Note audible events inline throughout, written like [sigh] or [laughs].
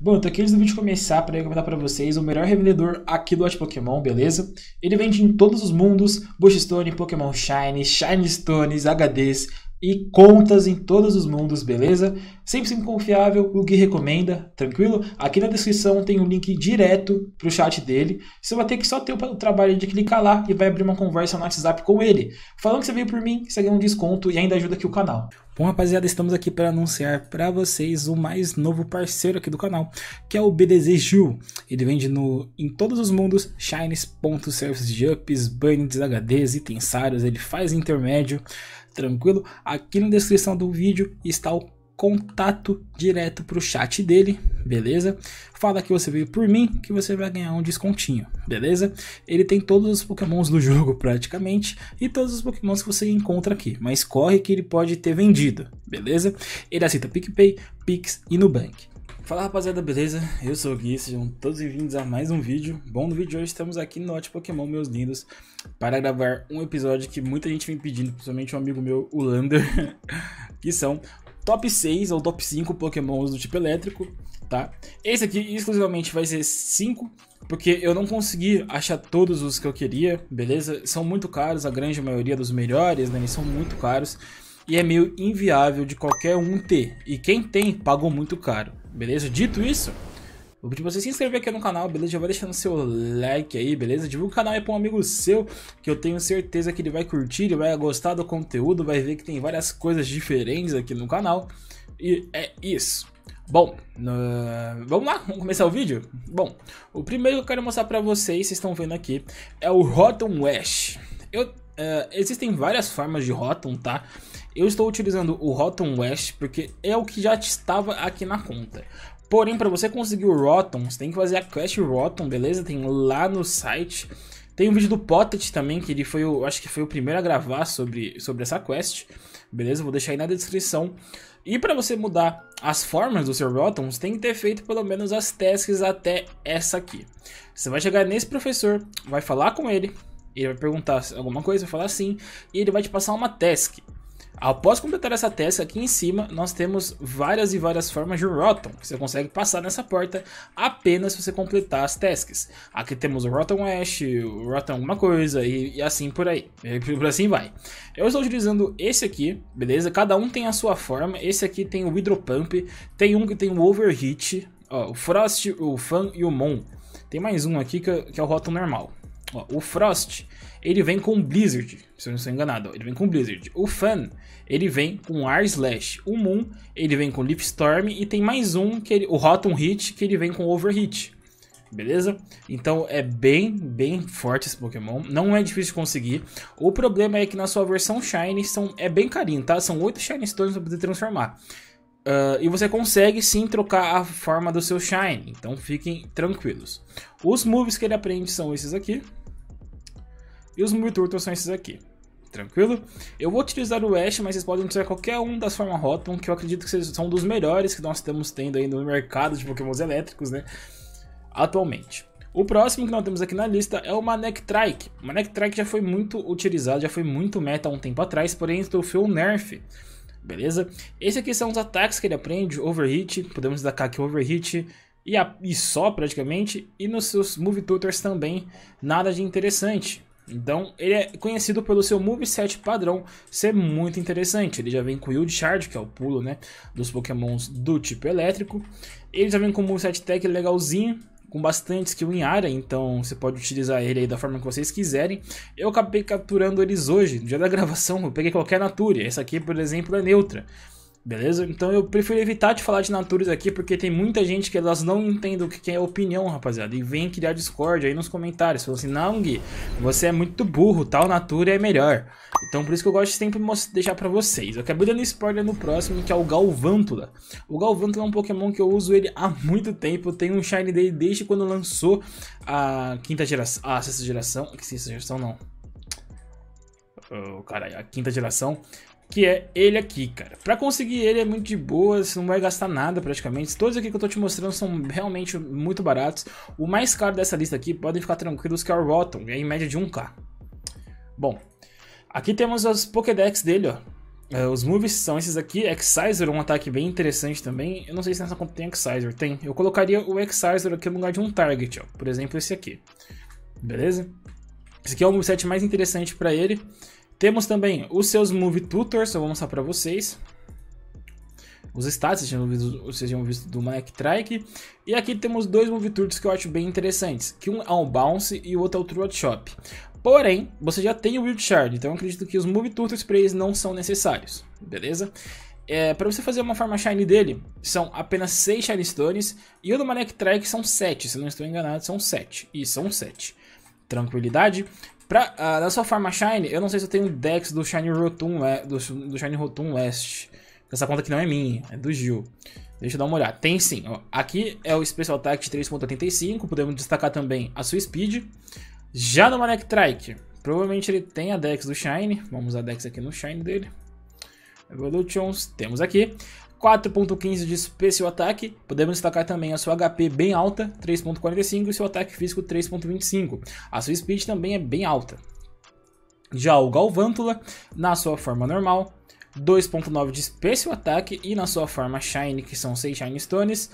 Bom, eu então tô aqui antes do vídeo começar para recomendar para vocês o melhor revendedor aqui do Watch Pokémon, beleza? Ele vende em todos os mundos, Stone, Pokémon Shine, Shine Stones, HDs e contas em todos os mundos, beleza? sempre confiável, o Gui recomenda, tranquilo? Aqui na descrição tem um link direto para o chat dele. Você vai ter que só ter o trabalho de clicar lá e vai abrir uma conversa no WhatsApp com ele. Falando que você veio por mim, você ganha um desconto e ainda ajuda aqui o canal. Bom, rapaziada, estamos aqui para anunciar para vocês o mais novo parceiro aqui do canal, que é o BDZ Ju. Ele vende no, em todos os mundos shines, pontos, service jumps, bindings, HDs, itens ele faz intermédio, tranquilo? Aqui na descrição do vídeo está o contato direto para o chat dele, beleza? Fala que você veio por mim, que você vai ganhar um descontinho, beleza? Ele tem todos os pokémons do [laughs] jogo praticamente e todos os pokémons que você encontra aqui, mas corre que ele pode ter vendido, beleza? Ele aceita PicPay, Pix e Nubank. Fala rapaziada, beleza? Eu sou o Gui, sejam todos bem-vindos a mais um vídeo. Bom, no vídeo de hoje estamos aqui no Hot Pokémon, meus lindos, para gravar um episódio que muita gente vem pedindo, principalmente um amigo meu, o Lander, [laughs] que são top 6 ou top 5 pokémons do tipo elétrico, tá? Esse aqui exclusivamente vai ser 5, porque eu não consegui achar todos os que eu queria, beleza? São muito caros, a grande maioria dos melhores, né? Eles são muito caros e é meio inviável de qualquer um ter. E quem tem, pagou muito caro, beleza? Dito isso, Vou pedir pra você se inscrever aqui no canal, beleza? Já vai deixando seu like aí, beleza? Divulga o canal aí pra um amigo seu, que eu tenho certeza que ele vai curtir, ele vai gostar do conteúdo, vai ver que tem várias coisas diferentes aqui no canal. E é isso. Bom, uh, vamos lá, vamos começar o vídeo? Bom, o primeiro que eu quero mostrar pra vocês, vocês estão vendo aqui, é o Rotom Wash. Eu, uh, existem várias formas de Rotom, tá? Eu estou utilizando o Rotom West porque é o que já estava aqui na conta. Porém, para você conseguir o Rotom, você tem que fazer a Quest Rotom, beleza? Tem lá no site. Tem um vídeo do Potet também, que ele foi, o, acho que foi o primeiro a gravar sobre, sobre essa quest. Beleza? Vou deixar aí na descrição. E para você mudar as formas do seu Rotom, você tem que ter feito pelo menos as tasks até essa aqui. Você vai chegar nesse professor, vai falar com ele, ele vai perguntar alguma coisa, vai falar sim, e ele vai te passar uma task. Após completar essa testa aqui em cima, nós temos várias e várias formas de Rotom, que você consegue passar nessa porta apenas se você completar as tasks. Aqui temos o Rotom Ash, o Rotom alguma coisa e, e assim por aí, e por assim vai. Eu estou utilizando esse aqui, beleza? Cada um tem a sua forma, esse aqui tem o Hydro Pump, tem um que tem o Overheat, ó, o Frost, o Fan e o Mon. Tem mais um aqui que, que é o Rotom normal, Ó, o Frost, ele vem com Blizzard, se eu não estou enganado, ele vem com Blizzard. O Fan, ele vem com R Slash. O Moon, ele vem com Lipstorm e tem mais um, que ele, o Rotom Hit, que ele vem com Overheat. Beleza? Então é bem, bem forte esse Pokémon. Não é difícil de conseguir. O problema é que na sua versão Shiny são, é bem carinho, tá? São 8 Shiny Stones para poder transformar. Uh, e você consegue sim trocar a forma do seu Shine, então fiquem tranquilos. Os moves que ele aprende são esses aqui. E os tutors são esses aqui. Tranquilo? Eu vou utilizar o Ash, mas vocês podem utilizar qualquer um das formas Rotom, que eu acredito que são dos melhores que nós estamos tendo aí no mercado de pokémons elétricos, né? Atualmente. O próximo que nós temos aqui na lista é o Manectrike. O Manectrike já foi muito utilizado, já foi muito meta há um tempo atrás, porém sofreu um nerf. Beleza? Esse aqui são os ataques que ele aprende, Overhit, podemos destacar aqui Overhit e, a, e só praticamente, e nos seus Move Tutors também, nada de interessante. Então, ele é conhecido pelo seu moveset padrão ser muito interessante. Ele já vem com Yield Charge, que é o pulo né, dos pokémons do tipo elétrico. Ele já vem com um moveset tech legalzinho, com bastante skill em área, então você pode utilizar ele aí da forma que vocês quiserem. Eu acabei capturando eles hoje, no dia da gravação, eu peguei qualquer Nature. Essa aqui, por exemplo, é neutra. Beleza? Então eu prefiro evitar de falar de naturas aqui, porque tem muita gente que elas não entendem o que é opinião, rapaziada. E vem criar Discord aí nos comentários. Falando assim, não, Gui, você é muito burro, tal natura é melhor. Então por isso que eu gosto de sempre deixar pra vocês. Eu acabei dando spoiler no próximo, que é o Galvântula. O Galvântula é um Pokémon que eu uso ele há muito tempo. Eu tenho um Shine dele desde quando lançou a quinta geração. A sexta geração. Que sexta geração não. Oh, caralho, a quinta geração que é ele aqui, cara. Para conseguir ele é muito de boa, você não vai gastar nada praticamente. Todos aqui que eu tô te mostrando são realmente muito baratos. O mais caro dessa lista aqui, podem ficar tranquilos, que é o Rotom, é em média de 1k. Bom, aqui temos os Pokédex dele, ó. É, os moves são esses aqui, Excisor, um ataque bem interessante também. Eu não sei se nessa conta tem Excisor, tem. Eu colocaria o Excisor aqui no lugar de um Target, ó. por exemplo esse aqui. Beleza? Esse aqui é o moveset mais interessante para ele. Temos também os seus move Tutors, eu vou mostrar para vocês. Os stats, vocês já visto, vocês já visto do Mike Trike. E aqui temos dois move Tutors que eu acho bem interessantes. Que um é um Bounce e o outro é o True Shop. Porém, você já tem o Wild Shard, então eu acredito que os move Tutors para eles não são necessários, beleza? É, para você fazer uma forma Shine dele, são apenas 6 Shine Stones. E o do Manek Track são 7, se não estou enganado, são 7. E são 7. Tranquilidade. Pra, uh, da sua forma Shine, eu não sei se eu tenho decks do Shine Rotom do, do Shine West. Essa conta aqui não é minha, é do Gil. Deixa eu dar uma olhada. Tem sim. Ó. Aqui é o Special Attack de 3.85. Podemos destacar também a sua Speed. Já no Manek Trike, provavelmente ele tem a Dex do Shine. Vamos usar a Dex aqui no Shine dele. Evolutions, temos aqui. 4.15 de Special Attack, podemos destacar também a sua HP bem alta, 3.45, e seu ataque físico 3.25. A sua Speed também é bem alta. Já o Galvântula, na sua forma normal, 2.9 de Special Attack e na sua forma Shine, que são 6 Shine Stones,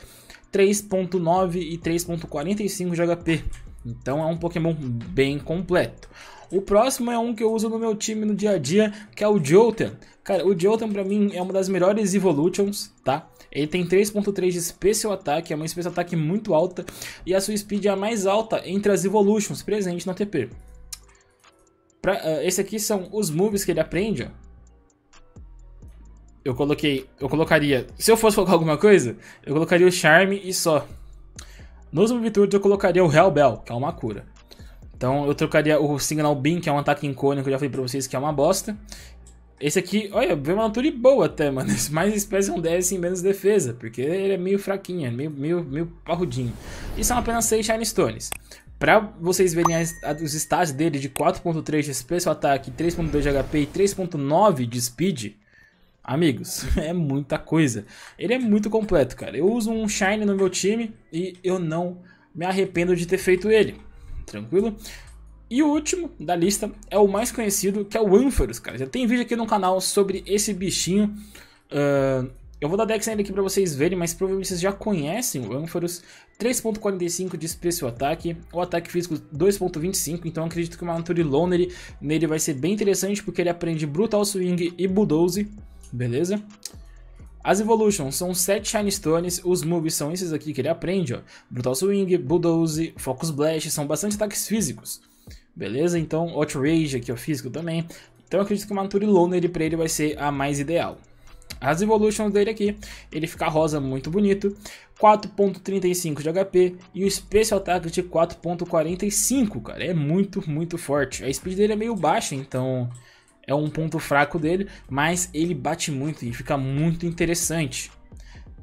3.9 e 3.45 de HP. Então é um Pokémon bem completo. O próximo é um que eu uso no meu time no dia a dia, que é o Jolten. Cara, o Jolten pra mim é uma das melhores Evolutions, tá? Ele tem 3.3 de Special Attack, é uma Special Attack muito alta, e a sua Speed é a mais alta entre as Evolutions presentes na TP. Pra, uh, esse aqui são os moves que ele aprende, ó. Eu coloquei, eu colocaria, se eu fosse colocar alguma coisa, eu colocaria o Charme e só. Nos movitudes eu colocaria o Hellbell, que é uma cura. Então eu trocaria o Signal Beam, que é um ataque icônico, que eu já falei pra vocês que é uma bosta. Esse aqui, olha, veio uma altura boa até, mano. Mais espécie é um DS em menos defesa, porque ele é meio fraquinho, é meio, meio, meio parrudinho. E são é apenas 6 Shine Stones. Pra vocês verem as, os estágios dele de 4.3 de especial ataque, 3.2 de HP e 3.9 de Speed, amigos, [laughs] é muita coisa. Ele é muito completo, cara. Eu uso um Shine no meu time e eu não me arrependo de ter feito ele tranquilo? E o último da lista é o mais conhecido, que é o ânforos, cara. Já tem vídeo aqui no canal sobre esse bichinho. Uh, eu vou dar Dex nele aqui para vocês verem, mas provavelmente vocês já conhecem o ânforos. 3.45 de especial ataque, o ataque físico 2.25, então acredito que uma Nature loner nele vai ser bem interessante, porque ele aprende Brutal Swing e Bulldoze, beleza? As Evolutions são 7 Shine Stones, os moves são esses aqui que ele aprende, ó. Brutal Swing, Bulldoze, Focus Blast, são bastante ataques físicos. Beleza? Então, Outrage aqui, ó, físico também. Então eu acredito que uma Nature Loner pra ele vai ser a mais ideal. As Evolutions dele aqui, ele fica rosa muito bonito, 4.35 de HP e o Special Attack de 4.45, cara, é muito, muito forte. A speed dele é meio baixa, então é um ponto fraco dele, mas ele bate muito e fica muito interessante.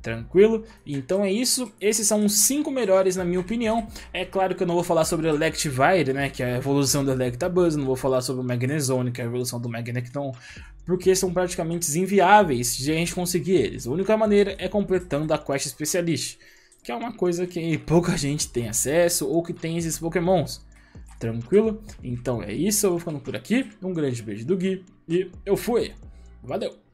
Tranquilo? Então é isso. Esses são os 5 melhores, na minha opinião. É claro que eu não vou falar sobre o Electivire, né? Que é a evolução do Electabuzz. Não vou falar sobre o Magnezone, que é a evolução do Magnecton. Porque são praticamente inviáveis de a gente conseguir eles. A única maneira é completando a Quest especialista. Que é uma coisa que pouca [laughs] gente tem acesso ou que tem esses pokémons. Tranquilo? Então é isso, eu vou ficando por aqui. Um grande beijo do Gui e eu fui. Valeu!